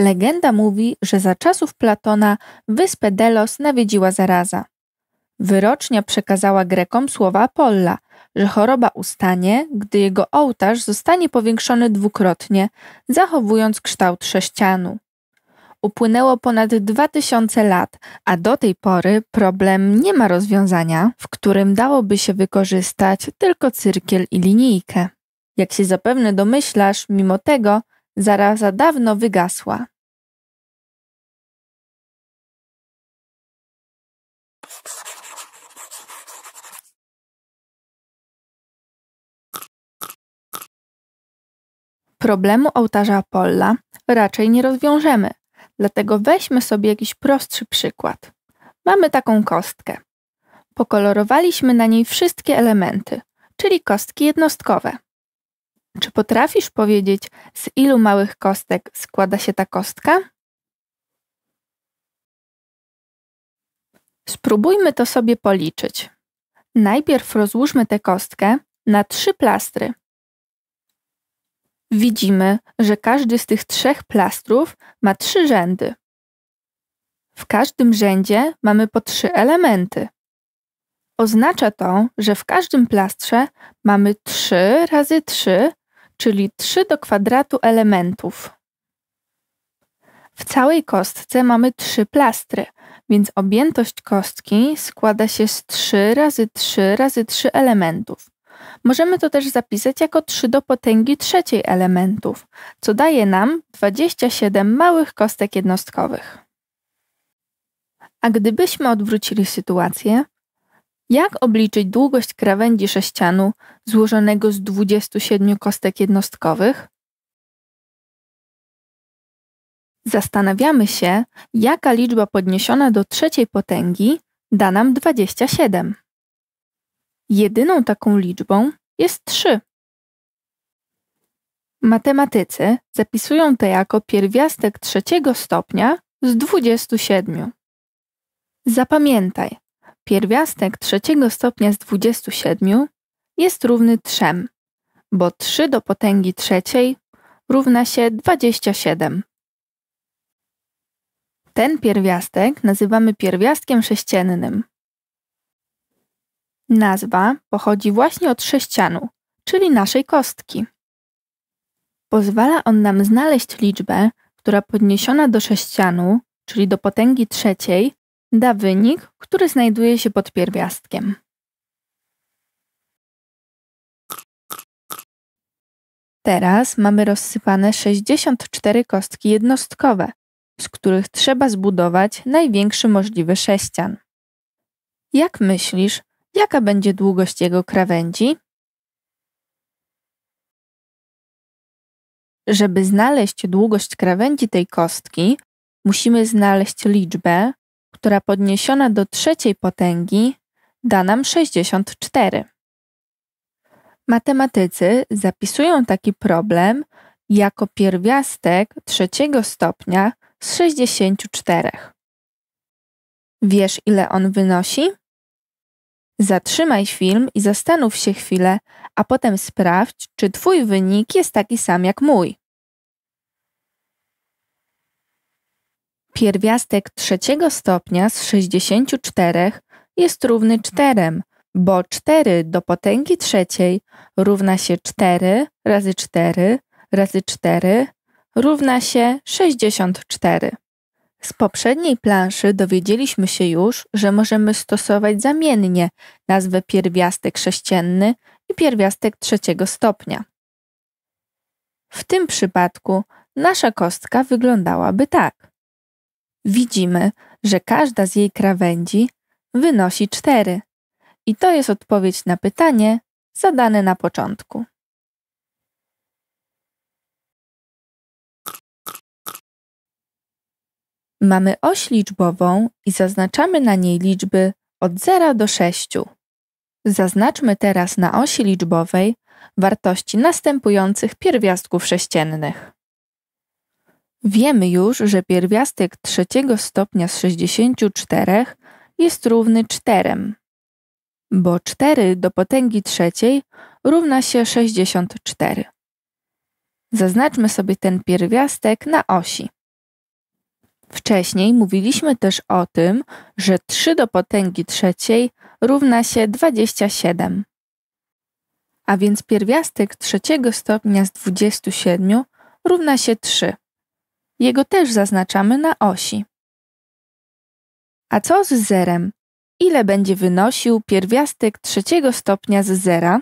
Legenda mówi, że za czasów Platona wyspę Delos nawiedziła zaraza. Wyrocznia przekazała Grekom słowa Apolla, że choroba ustanie, gdy jego ołtarz zostanie powiększony dwukrotnie, zachowując kształt sześcianu. Upłynęło ponad 2000 lat, a do tej pory problem nie ma rozwiązania, w którym dałoby się wykorzystać tylko cyrkiel i linijkę. Jak się zapewne domyślasz, mimo tego Zaraza dawno wygasła. Problemu ołtarza Apolla raczej nie rozwiążemy, dlatego weźmy sobie jakiś prostszy przykład. Mamy taką kostkę. Pokolorowaliśmy na niej wszystkie elementy, czyli kostki jednostkowe. Czy potrafisz powiedzieć, z ilu małych kostek składa się ta kostka? Spróbujmy to sobie policzyć. Najpierw rozłóżmy tę kostkę na trzy plastry. Widzimy, że każdy z tych trzech plastrów ma trzy rzędy. W każdym rzędzie mamy po trzy elementy. Oznacza to, że w każdym plastrze mamy 3 razy 3 czyli 3 do kwadratu elementów. W całej kostce mamy 3 plastry, więc objętość kostki składa się z 3 razy 3 razy 3 elementów. Możemy to też zapisać jako 3 do potęgi trzeciej elementów, co daje nam 27 małych kostek jednostkowych. A gdybyśmy odwrócili sytuację, jak obliczyć długość krawędzi sześcianu złożonego z 27 kostek jednostkowych? Zastanawiamy się, jaka liczba podniesiona do trzeciej potęgi da nam 27. Jedyną taką liczbą jest 3. Matematycy zapisują to jako pierwiastek trzeciego stopnia z 27. Zapamiętaj, pierwiastek trzeciego stopnia z 27 jest równy 3, bo 3 do potęgi trzeciej równa się 27. Ten pierwiastek nazywamy pierwiastkiem sześciennym. Nazwa pochodzi właśnie od sześcianu, czyli naszej kostki. Pozwala on nam znaleźć liczbę, która podniesiona do sześcianu, czyli do potęgi trzeciej, da wynik, który znajduje się pod pierwiastkiem. Teraz mamy rozsypane 64 kostki jednostkowe, z których trzeba zbudować największy możliwy sześcian. Jak myślisz, jaka będzie długość jego krawędzi? Żeby znaleźć długość krawędzi tej kostki, musimy znaleźć liczbę, która podniesiona do trzeciej potęgi da nam 64. Matematycy zapisują taki problem jako pierwiastek trzeciego stopnia z 64. Wiesz, ile on wynosi? Zatrzymaj film i zastanów się chwilę, a potem sprawdź, czy Twój wynik jest taki sam jak mój. Pierwiastek trzeciego stopnia z 64 jest równy 4, bo 4 do potęgi trzeciej równa się 4 razy 4 razy 4 równa się 64. Z poprzedniej planszy dowiedzieliśmy się już, że możemy stosować zamiennie nazwę pierwiastek sześcienny i pierwiastek trzeciego stopnia. W tym przypadku nasza kostka wyglądałaby tak. Widzimy, że każda z jej krawędzi wynosi 4. I to jest odpowiedź na pytanie zadane na początku. Mamy oś liczbową i zaznaczamy na niej liczby od 0 do 6. Zaznaczmy teraz na osi liczbowej wartości następujących pierwiastków sześciennych. Wiemy już, że pierwiastek trzeciego stopnia z 64 jest równy 4, bo 4 do potęgi trzeciej równa się 64. Zaznaczmy sobie ten pierwiastek na osi. Wcześniej mówiliśmy też o tym, że 3 do potęgi trzeciej równa się 27. A więc pierwiastek trzeciego stopnia z 27 równa się 3. Jego też zaznaczamy na osi. A co z zerem? Ile będzie wynosił pierwiastek trzeciego stopnia z zera?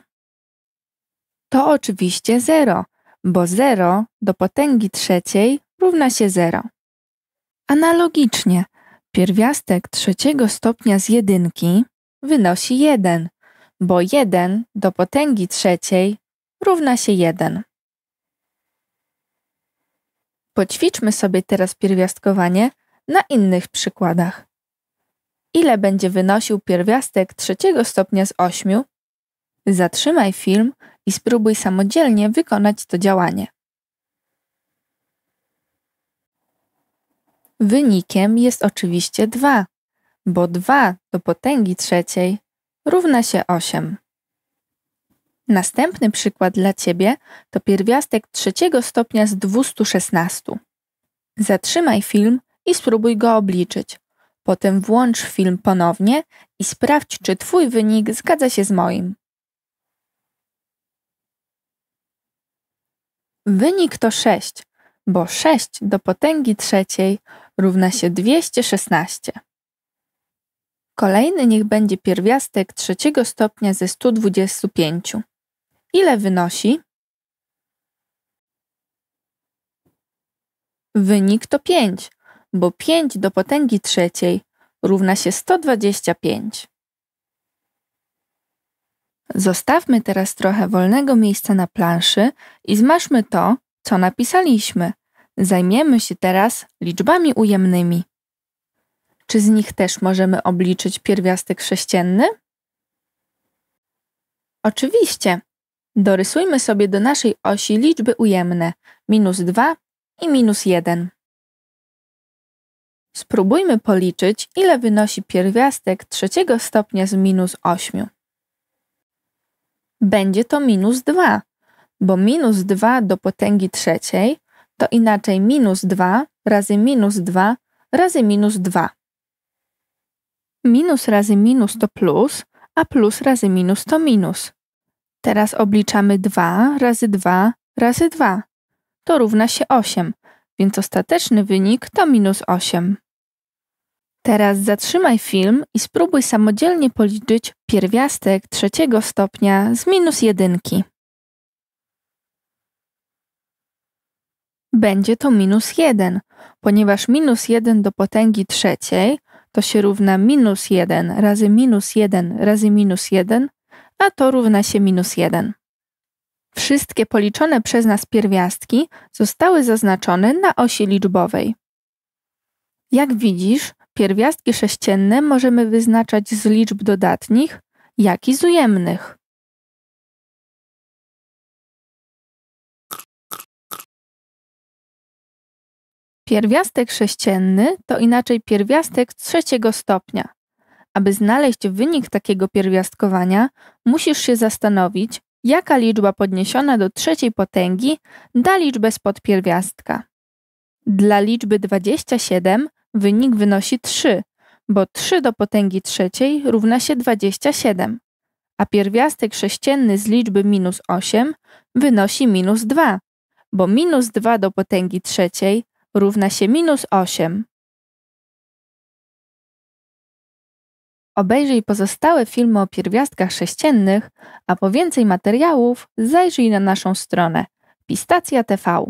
To oczywiście 0, bo 0 do potęgi trzeciej równa się 0. Analogicznie, pierwiastek trzeciego stopnia z jedynki wynosi 1, bo 1 do potęgi trzeciej równa się 1. Poćwiczmy sobie teraz pierwiastkowanie na innych przykładach. Ile będzie wynosił pierwiastek trzeciego stopnia z ośmiu? Zatrzymaj film i spróbuj samodzielnie wykonać to działanie. Wynikiem jest oczywiście 2, bo 2 do potęgi trzeciej równa się 8. Następny przykład dla Ciebie to pierwiastek trzeciego stopnia z 216. Zatrzymaj film i spróbuj go obliczyć. Potem włącz film ponownie i sprawdź, czy Twój wynik zgadza się z moim. Wynik to 6, bo 6 do potęgi trzeciej równa się 216. Kolejny niech będzie pierwiastek trzeciego stopnia ze 125 ile wynosi? Wynik to 5, bo 5 do potęgi trzeciej równa się 125. Zostawmy teraz trochę wolnego miejsca na planszy i zmaszmy to, co napisaliśmy. Zajmiemy się teraz liczbami ujemnymi. Czy z nich też możemy obliczyć pierwiastek sześcienny? Oczywiście. Dorysujmy sobie do naszej osi liczby ujemne minus 2 i minus 1. Spróbujmy policzyć, ile wynosi pierwiastek trzeciego stopnia z minus 8. Będzie to minus 2, bo minus 2 do potęgi trzeciej to inaczej minus 2 razy minus 2 razy minus 2. Minus razy minus to plus, a plus razy minus to minus. Teraz obliczamy 2 razy 2 razy 2. To równa się 8, więc ostateczny wynik to minus 8. Teraz zatrzymaj film i spróbuj samodzielnie policzyć pierwiastek trzeciego stopnia z minus 1. Będzie to minus 1, ponieważ minus 1 do potęgi trzeciej to się równa minus 1 razy minus 1 razy minus 1 a to równa się minus 1. Wszystkie policzone przez nas pierwiastki zostały zaznaczone na osi liczbowej. Jak widzisz, pierwiastki sześcienne możemy wyznaczać z liczb dodatnich, jak i z ujemnych. Pierwiastek sześcienny to inaczej pierwiastek trzeciego stopnia, aby znaleźć wynik takiego pierwiastkowania, musisz się zastanowić, jaka liczba podniesiona do trzeciej potęgi da liczbę spod pierwiastka. Dla liczby 27 wynik wynosi 3, bo 3 do potęgi trzeciej równa się 27, a pierwiastek sześcienny z liczby minus 8 wynosi minus 2, bo minus 2 do potęgi trzeciej równa się minus 8, Obejrzyj pozostałe filmy o pierwiastkach sześciennych, a po więcej materiałów zajrzyj na naszą stronę Pistacja TV.